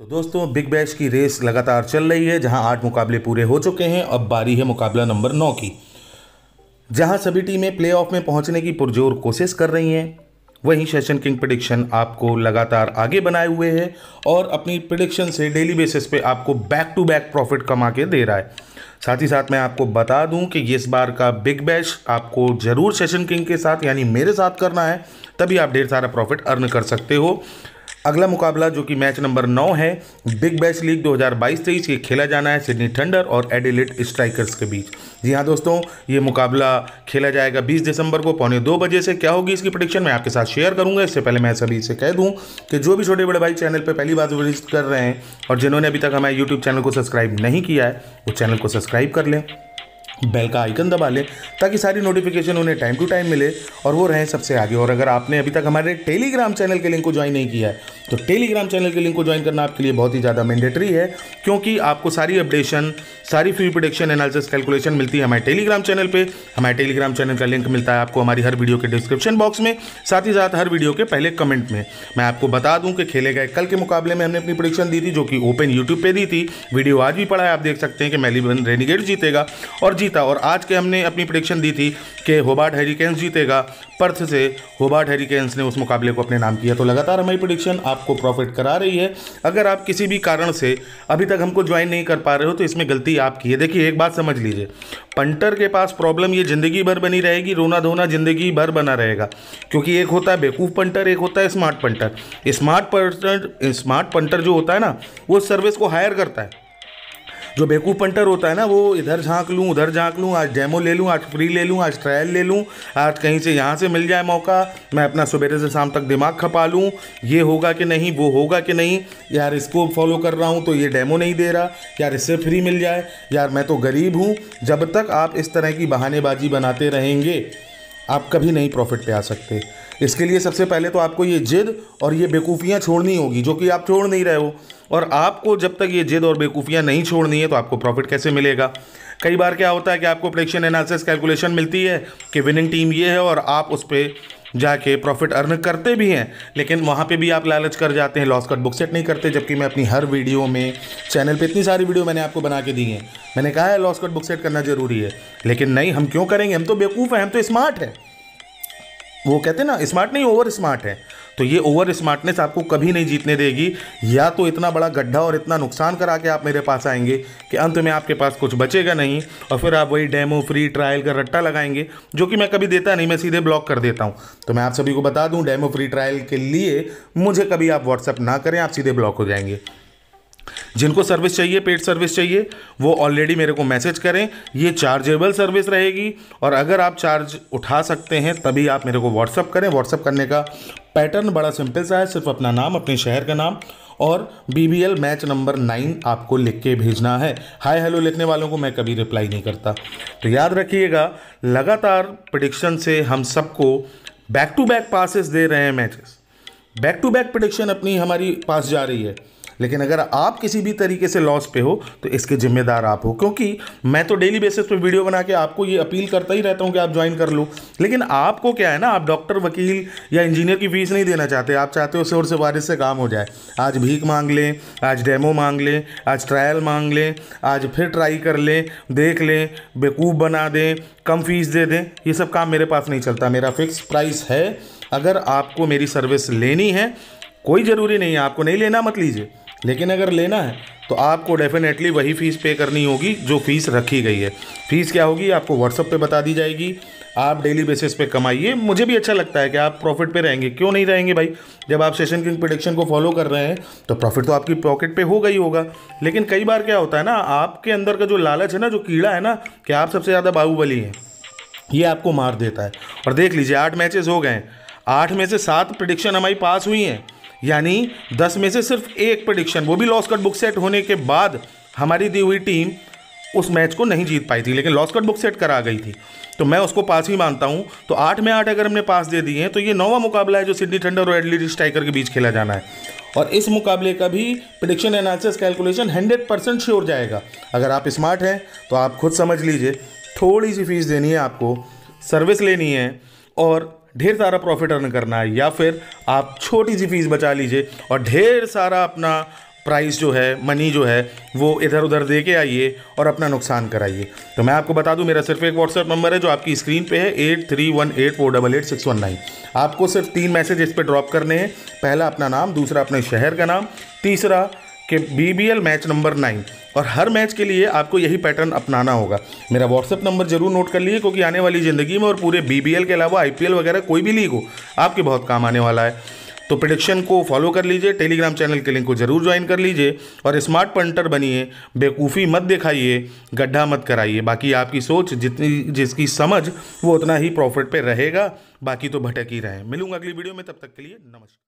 तो दोस्तों big bash की रेस लगातार चल रही है जहां आठ मुकाबले पूरे हो चुके हैं अब बारी है मुकाबला नंबर नौ की जहां सभी टीमें प्लेऑफ में पहुंचने की पुरजोर कोशिश कर रही हैं वहीं सेशन किंग प्रडिक्शन आपको लगातार आगे बनाए हुए है और अपनी प्रडिक्शन से डेली बेसिस पे आपको बैक टू बैक प्रॉफिट कमा के दे रहा है साथ ही साथ मैं आपको बता दूं कि इस बार का बिग बैश आपको ज़रूर सेशन किंग के साथ यानी मेरे साथ करना है तभी आप ढेर सारा प्रॉफिट अर्न कर सकते हो अगला मुकाबला जो कि मैच नंबर नौ है बिग बैश लीग 2022-23 ये खेला जाना है सिडनी थंडर और एडिलिट स्ट्राइकर्स के बीच जी हाँ दोस्तों ये मुकाबला खेला जाएगा 20 दिसंबर को पौने दो बजे से क्या होगी इसकी प्रडिक्शन मैं आपके साथ शेयर करूंगा इससे पहले मैं सभी से कह दूँ कि जो भी छोटे बड़े भाई चैनल पर पहली बार विजिट कर रहे हैं और जिन्होंने अभी तक हमारे यूट्यूब चैनल को सब्सक्राइब नहीं किया है वो चैनल को सब्सक्राइब कर लें बेल का आइकन दबा लें ताकि सारी नोटिफिकेशन उन्हें टाइम टू टाइम मिले और वो रहें सबसे आगे और अगर आपने अभी तक हमारे टेलीग्राम चैनल के लिंक को ज्वाइन नहीं किया है तो टेलीग्राम चैनल के लिंक को ज्वाइन करना आपके लिए बहुत ही ज़्यादा मैंडेटरी है क्योंकि आपको सारी अपडेशन सारी फ्यू प्रोडक्शन एनालिसिस कैलकुलेशन मिलती है हमारे टेलीग्राम चैनल पे हमारे टेलीग्राम चैनल का लिंक मिलता है आपको हमारी हर वीडियो के डिस्क्रिप्शन बॉक्स में साथ ही साथ हर वीडियो के पहले कमेंट में मैं आपको बता दूँ कि खेले गए कल के मुकाबले में हमने अपनी प्रोडिक्शन दी थी जो कि ओपन यूट्यूब पर दी थी वीडियो आज भी पढ़ा है आप देख सकते हैं कि मेलीबन रेनिगेट जीतेगा और जीता और आज के हमने अपनी प्रोडिक्शन दी थी कि होबार्ट हेरिकेन्स जीतेगा पर्थ से होबार्ट हेरिकेन्स ने उस मुकाबले को अपने नाम किया तो लगातार हमारी प्रोडिक्शन आपको प्रॉफिट करा रही है अगर आप किसी भी कारण से अभी तक हमको ज्वाइन नहीं कर पा रहे हो तो इसमें गलती आपकी है देखिए एक बात समझ लीजिए पंटर के पास प्रॉब्लम ये ज़िंदगी भर बनी रहेगी रोना धोना ज़िंदगी भर बना रहेगा क्योंकि एक होता है बेवकूफ़ पंटर एक होता है smart punter smart punter smart punter जो होता है ना वो सर्विस को हायर करता है जो बेवकूफ़ पंटर होता है ना वो इधर झांक लूँ उधर झांक लूँ आज डेमो ले लूँ आज फ्री ले लूँ आज ट्रायल ले लूँ आज कहीं से यहाँ से मिल जाए मौका मैं अपना सवेरे से शाम तक दिमाग खपा लूँ ये होगा कि नहीं वो होगा कि नहीं यार इसको फॉलो कर रहा हूँ तो ये डेमो नहीं दे रहा यार इससे फ्री मिल जाए यार मैं तो गरीब हूँ जब तक आप इस तरह की बहानेबाजी बनाते रहेंगे आप कभी नहीं प्रॉफिट पे आ सकते इसके लिए सबसे पहले तो आपको ये जिद और ये बेवकूफ़ियाँ छोड़नी होगी जो कि आप छोड़ नहीं रहे हो और आपको जब तक ये जिद और बेवकूफ़ियाँ नहीं छोड़नी है तो आपको प्रॉफिट कैसे मिलेगा कई बार क्या होता है कि आपको प्रेक्शन एनालिसिस कैलकुलेशन मिलती है कि विनिंग टीम ये है और आप उस पर जाके प्रॉफिट अर्न करते भी हैं लेकिन वहाँ पे भी आप लालच कर जाते हैं लॉस कट बुक सेट नहीं करते जबकि मैं अपनी हर वीडियो में चैनल पे इतनी सारी वीडियो मैंने आपको बना के दी हैं मैंने कहा है लॉस कट बुक सेट करना ज़रूरी है लेकिन नहीं हम क्यों करेंगे हम तो बेवकूफ़ हैं हम तो स्मार्ट हैं वो कहते हैं ना स्मार्ट नहीं ओवर स्मार्ट है तो ये ओवर स्मार्टनेस आपको कभी नहीं जीतने देगी या तो इतना बड़ा गड्ढा और इतना नुकसान करा के आप मेरे पास आएंगे कि अंत में आपके पास कुछ बचेगा नहीं और फिर आप वही डेमो फ्री ट्रायल का रट्टा लगाएंगे जो कि मैं कभी देता नहीं मैं सीधे ब्लॉक कर देता हूँ तो मैं आप सभी को बता दूँ डेमो फ्री ट्रायल के लिए मुझे कभी आप व्हाट्सअप ना करें आप सीधे ब्लॉक हो जाएंगे जिनको सर्विस चाहिए पेड सर्विस चाहिए वो ऑलरेडी मेरे को मैसेज करें ये चार्जेबल सर्विस रहेगी और अगर आप चार्ज उठा सकते हैं तभी आप मेरे को व्हाट्सअप करें व्हाट्सअप करने का पैटर्न बड़ा सिंपल सा है सिर्फ अपना नाम अपने शहर का नाम और B B L match number nine आपको लिख के भेजना है हाय हेलो लिखने वालों को मैं कभी रिप्लाई नहीं करता तो याद रखिएगा लगातार प्रडिक्शन से हम सबको बैक टू बैक पासिस दे रहे हैं matches back to back prediction अपनी हमारी पास जा रही है लेकिन अगर आप किसी भी तरीके से लॉस पे हो तो इसके जिम्मेदार आप हो क्योंकि मैं तो डेली बेसिस पे वीडियो बना के आपको ये अपील करता ही रहता हूँ कि आप ज्वाइन कर लो लेकिन आपको क्या है ना आप डॉक्टर वकील या इंजीनियर की फीस नहीं देना चाहते आप चाहते हो शोर से बारिश से काम हो जाए आज भीख मांग लें आज डेमो मांग लें आज ट्रायल मांग लें आज फिर ट्राई कर लें देख लें बेकूफ़ बना दें कम फीस दे दें ये सब काम मेरे पास नहीं चलता मेरा फिक्स प्राइस है अगर आपको मेरी सर्विस लेनी है कोई ज़रूरी नहीं है आपको नहीं लेना मत लीजिए लेकिन अगर लेना है तो आपको डेफिनेटली वही फ़ीस पे करनी होगी जो फ़ीस रखी गई है फ़ीस क्या होगी आपको व्हाट्सअप पे बता दी जाएगी आप डेली बेसिस पे कमाइए मुझे भी अच्छा लगता है कि आप प्रॉफिट पे रहेंगे क्यों नहीं रहेंगे भाई जब आप सेशन किंग प्रोडिक्शन को फॉलो कर रहे हैं तो प्रॉफिट तो आपकी पॉकेट पे होगा ही होगा लेकिन कई बार क्या होता है ना आपके अंदर का जो लालच है ना जो कीड़ा है ना कि आप सबसे ज़्यादा बाहुबली हैं ये आपको मार देता है और देख लीजिए आठ मैचेज हो गए आठ में से सात प्रडिक्शन हमारी पास हुई हैं यानी दस में से सिर्फ एक प्रडिक्शन वो भी लॉस कट बुक सेट होने के बाद हमारी दी हुई टीम उस मैच को नहीं जीत पाई थी लेकिन लॉस कट बुक सेट करा गई थी तो मैं उसको पास ही मानता हूँ तो आठ में आठ अगर हमने पास दे दिए हैं तो ये नौवा मुकाबला है जो सिडनी थंडर और एडली स्ट्राइकर के बीच खेला जाना है और इस मुकाबले का भी prediction analysis calculation hundred percent sure जाएगा अगर आप स्मार्ट हैं तो आप खुद समझ लीजिए थोड़ी सी फीस देनी है आपको सर्विस लेनी है और ढेर सारा प्रॉफिट अर्न करना है या फिर आप छोटी सी फीस बचा लीजिए और ढेर सारा अपना प्राइस जो है मनी जो है वो इधर उधर दे के आइए और अपना नुकसान कराइए तो मैं आपको बता दूं मेरा सिर्फ एक व्हाट्सएप नंबर है जो आपकी स्क्रीन पे है eight three one eight four double eight six one nine आपको सिर्फ तीन मैसेज इस पर ड्रॉप करने हैं पहला अपना नाम दूसरा अपने शहर का नाम तीसरा कि बी मैच नंबर नाइन और हर मैच के लिए आपको यही पैटर्न अपनाना होगा मेरा व्हाट्सअप नंबर जरूर नोट कर लीजिए क्योंकि आने वाली ज़िंदगी में और पूरे बी के अलावा आई वगैरह कोई भी लीग हो आपके बहुत काम आने वाला है तो प्रडिक्शन को फॉलो कर लीजिए टेलीग्राम चैनल के लिंक को जरूर ज्वाइन कर लीजिए और स्मार्ट पंटर बनिए बेवकूफ़ी मत दिखाइए गड्ढा मत कराइए बाकी आपकी सोच जितनी जिसकी समझ वो उतना ही प्रॉफिट पे रहेगा बाकी तो भटक ही रहे मिलूंगा अगली वीडियो में तब तक के लिए नमस्कार